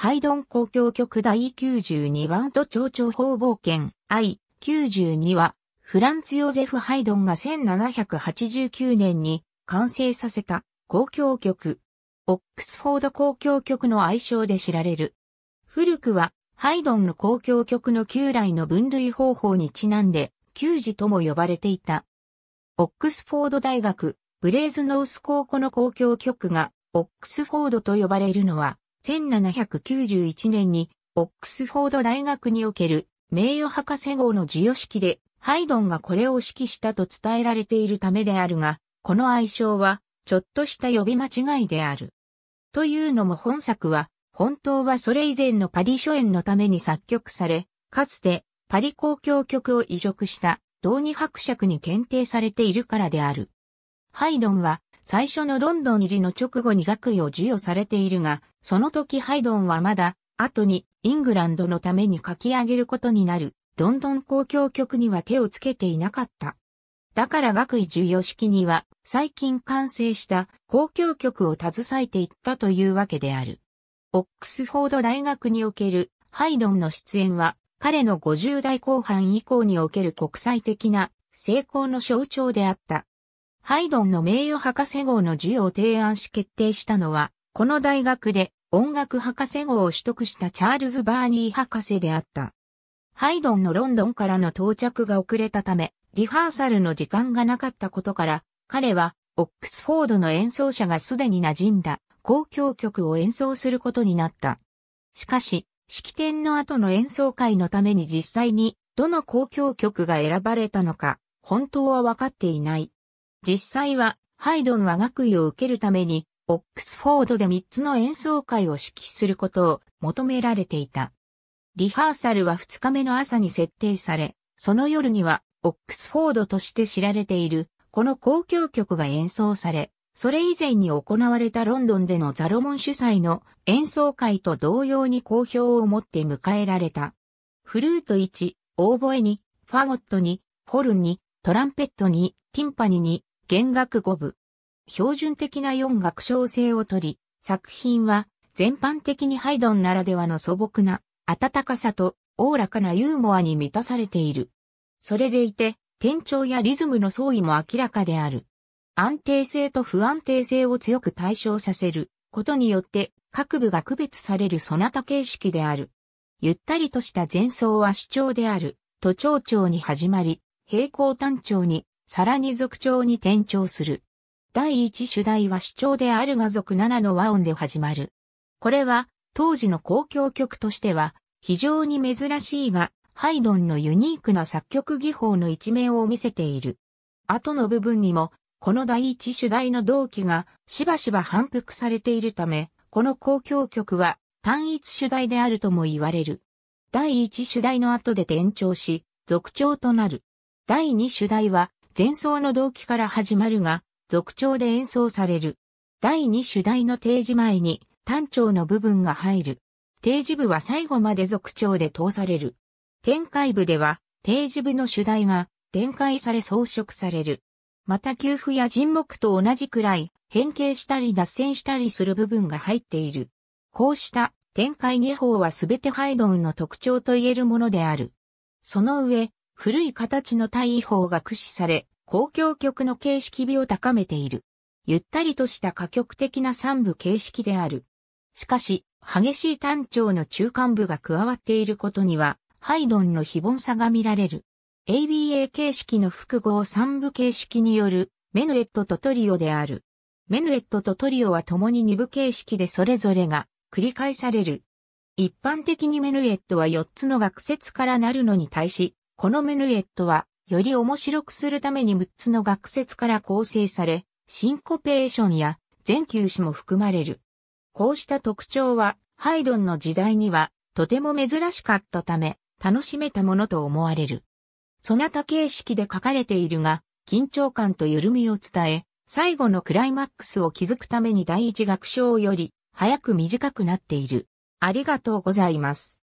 ハイドン交響曲第92番と蝶々方冒険 I92 は、フランツ・ヨゼフ・ハイドンが1789年に完成させた交響曲。オックスフォード交響曲の愛称で知られる。古くは、ハイドンの交響曲の旧来の分類方法にちなんで、旧字とも呼ばれていた。オックスフォード大学、ブレーズノース高校の交響曲が、オックスフォードと呼ばれるのは、1791年にオックスフォード大学における名誉博士号の授与式でハイドンがこれを指揮したと伝えられているためであるが、この愛称はちょっとした呼び間違いである。というのも本作は、本当はそれ以前のパリ初演のために作曲され、かつてパリ公共曲を移植した同二伯爵に検定されているからである。ハイドンは最初のロンドン入りの直後に学位を授与されているが、その時ハイドンはまだ、後にイングランドのために書き上げることになる、ロンドン交響曲には手をつけていなかった。だから学位授与式には、最近完成した交響曲を携えていったというわけである。オックスフォード大学におけるハイドンの出演は、彼の50代後半以降における国際的な成功の象徴であった。ハイドンの名誉博士号の授与を提案し決定したのは、この大学で音楽博士号を取得したチャールズ・バーニー博士であった。ハイドンのロンドンからの到着が遅れたため、リハーサルの時間がなかったことから、彼はオックスフォードの演奏者がすでに馴染んだ公共曲を演奏することになった。しかし、式典の後の演奏会のために実際にどの公共曲が選ばれたのか、本当はわかっていない。実際は、ハイドンは学位を受けるために、オックスフォードで3つの演奏会を指揮することを求められていた。リハーサルは2日目の朝に設定され、その夜には、オックスフォードとして知られている、この交響曲が演奏され、それ以前に行われたロンドンでのザロモン主催の演奏会と同様に好評を持って迎えられた。フルート1、オーボエ2、ファゴットに、ホルン2、トランペット2、ティンパニ2、弦楽五部。標準的な四楽章性をとり、作品は全般的にハイドンならではの素朴な温かさとおおらかなユーモアに満たされている。それでいて、転調やリズムの相違も明らかである。安定性と不安定性を強く対象させることによって各部が区別されるそなた形式である。ゆったりとした前奏は主張である、と庁長に始まり、平行単調にさらに族長に転調する。第一主題は主張であるが族7の和音で始まる。これは当時の公共曲としては非常に珍しいが、ハイドンのユニークな作曲技法の一面を見せている。後の部分にも、この第一主題の動機がしばしば反復されているため、この公共曲は単一主題であるとも言われる。第一主題の後で転調し、続調となる。第二主題は前奏の動機から始まるが、続調で演奏される。第2主題の定時前に単調の部分が入る。定時部は最後まで続調で通される。展開部では定時部の主題が展開され装飾される。また給付や沈黙と同じくらい変形したり脱線したりする部分が入っている。こうした展開技法はすべてハイドンの特徴と言えるものである。その上、古い形の対位法が駆使され、公共曲の形式美を高めている。ゆったりとした歌曲的な三部形式である。しかし、激しい単調の中間部が加わっていることには、ハイドンの非凡さが見られる。ABA 形式の複合三部形式によるメヌエットとトリオである。メヌエットとトリオは共に二部形式でそれぞれが繰り返される。一般的にメヌエットは4つの学説からなるのに対し、このメヌエットは、より面白くするために6つの学説から構成され、シンコペーションや全休止も含まれる。こうした特徴は、ハイドンの時代には、とても珍しかったため、楽しめたものと思われる。そなた形式で書かれているが、緊張感と緩みを伝え、最後のクライマックスを築くために第一楽章より早く短くなっている。ありがとうございます。